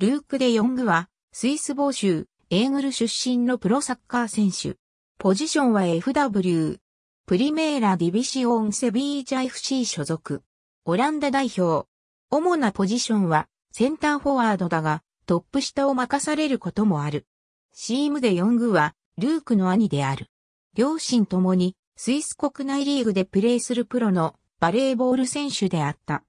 ルーク・デ・ヨングは、スイス某州、エーグル出身のプロサッカー選手。ポジションは FW。プリメーラ・ディビシオン・セビージャ FC 所属。オランダ代表。主なポジションは、センターフォワードだが、トップ下を任されることもある。シーム・デ・ヨングは、ルークの兄である。両親ともに、スイス国内リーグでプレーするプロのバレーボール選手であった。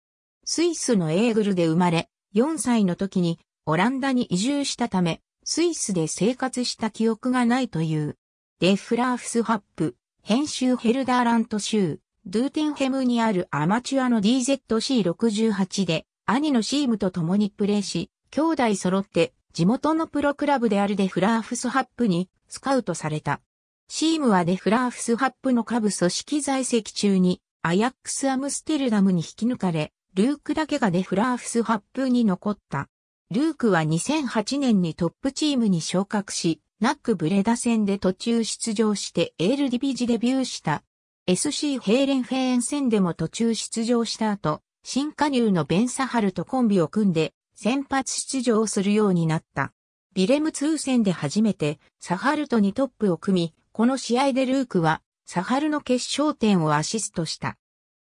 スイスのエーグルで生まれ、4歳の時にオランダに移住したため、スイスで生活した記憶がないという。デフラーフスハップ、編集ヘルダーラント州、ドゥーテンヘムにあるアマチュアの DZC68 で、兄のシームと共にプレーし、兄弟揃って地元のプロクラブであるデフラーフスハップにスカウトされた。シームはデフラーフスハップの下部組織在籍中にアヤックスアムステルダムに引き抜かれ、ルークだけがデフラーフスハップに残った。ルークは2008年にトップチームに昇格し、ナックブレダ戦で途中出場してエールディビジデビューした。SC ヘイレンフェーン戦でも途中出場した後、新加入のベンサハルとコンビを組んで、先発出場するようになった。ビレム2戦で初めて、サハルとにトップを組み、この試合でルークは、サハルの決勝点をアシストした。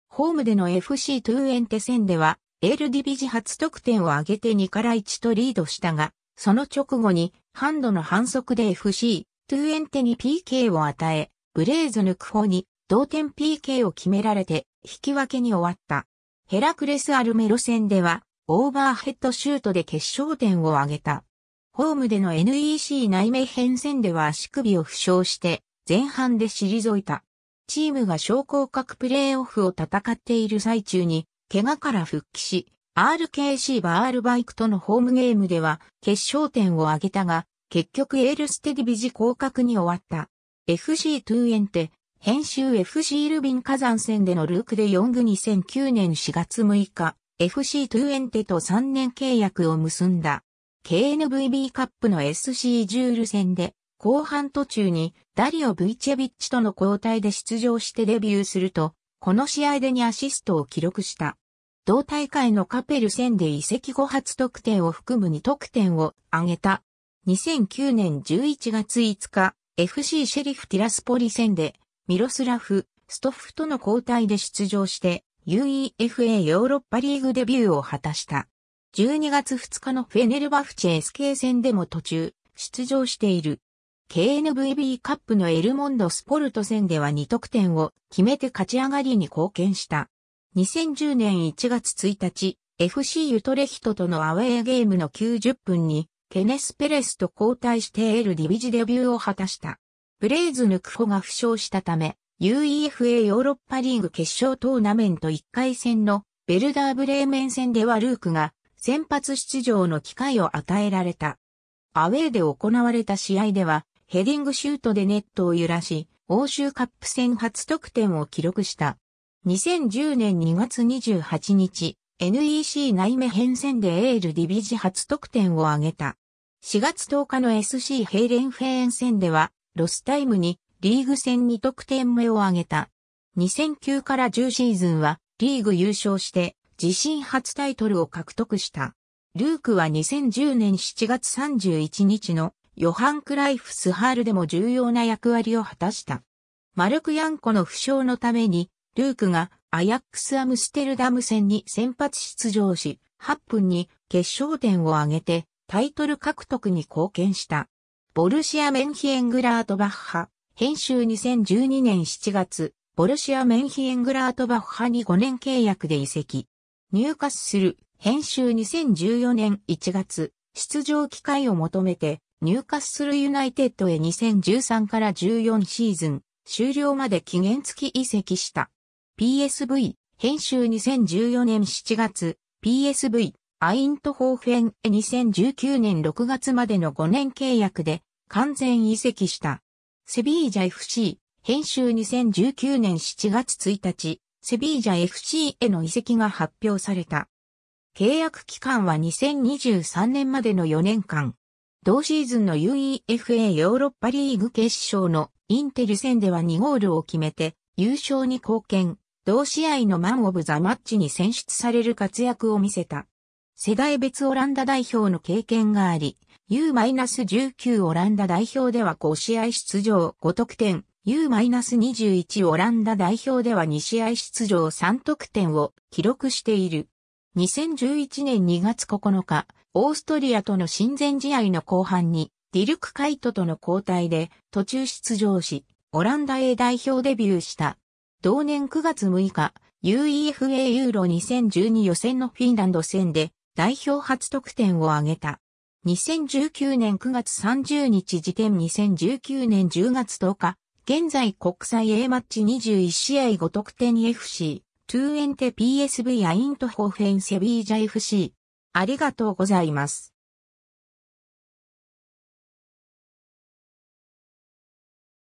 ホームでの FC トゥーエンテ戦では、エールディビジ初得点を挙げて2から1とリードしたが、その直後にハンドの反則で FC、トゥエンテに PK を与え、ブレーズヌクホに同点 PK を決められて引き分けに終わった。ヘラクレスアルメロ戦ではオーバーヘッドシュートで決勝点を挙げた。ホームでの NEC 内名編戦では足首を負傷して前半で退いた。チームが昇降格プレーオフを戦っている最中に怪我から復帰し、RKC バールバイクとのホームゲームでは決勝点を挙げたが、結局エールステディビジ降格に終わった。FC トゥーエンテ、編集 FC ルビン火山戦でのルークで4具2009年4月6日、FC トゥーエンテと3年契約を結んだ。KNVB カップの SC ジュール戦で、後半途中にダリオ・ブイチェビッチとの交代で出場してデビューすると、この試合でにアシストを記録した。同大会のカペル戦で移籍後初得点を含む2得点を挙げた。2009年11月5日、FC シェリフティラスポリ戦で、ミロスラフ、ストフとの交代で出場して、UEFA ヨーロッパリーグデビューを果たした。12月2日のフェネルバフチェ SK 戦でも途中、出場している。KNVB カップのエルモンドスポルト戦では2得点を決めて勝ち上がりに貢献した。2010年1月1日、FC ユトレヒトとのアウェーゲームの90分に、ケネス・ペレスと交代してエルディビジデビューを果たした。ブレイズ・ヌクホが負傷したため、UEFA ヨーロッパリーグ決勝トーナメント1回戦のベルダー・ブレーメン戦ではルークが先発出場の機会を与えられた。アウェーで行われた試合ではヘディングシュートでネットを揺らし、欧州カップ戦初得点を記録した。2010年2月28日、NEC 内目編戦でエールディビジ初得点を挙げた。4月10日の SC ヘイレンフェーン戦では、ロスタイムにリーグ戦2得点目を挙げた。2009から10シーズンはリーグ優勝して自身初タイトルを獲得した。ルークは2010年7月31日のヨハン・クライフスハールでも重要な役割を果たした。マルク・ヤンコの負傷のために、ルークがアヤックス・アムステルダム戦に先発出場し、8分に決勝点を挙げてタイトル獲得に貢献した。ボルシア・メンヒエングラートバッハ、編集2012年7月、ボルシア・メンヒエングラートバッハに5年契約で移籍。入荷する、編集2014年1月、出場機会を求めて、ニューカスルユナイテッドへ2013から14シーズン、終了まで期限付き移籍した。PSV、編集2014年7月、PSV、アイントホーフェンへ2019年6月までの5年契約で完全移籍した。セビージャ FC、編集2019年7月1日、セビージャ FC への移籍が発表された。契約期間は2023年までの4年間。同シーズンの UEFA ヨーロッパリーグ決勝のインテル戦では2ゴールを決めて優勝に貢献、同試合のマン・オブ・ザ・マッチに選出される活躍を見せた。世代別オランダ代表の経験があり、U-19 オランダ代表では5試合出場5得点、U-21 オランダ代表では2試合出場3得点を記録している。2011年2月9日、オーストリアとの親善試合の後半に、ディルク・カイトとの交代で途中出場し、オランダ A 代表デビューした。同年9月6日、UEFA ユーロ2012予選のフィンランド戦で代表初得点を挙げた。2019年9月30日時点2019年10月10日、現在国際 A マッチ21試合5得点 FC、トゥーエンテ PSV アイントホーフェンセビージャ FC、ありがとうございます。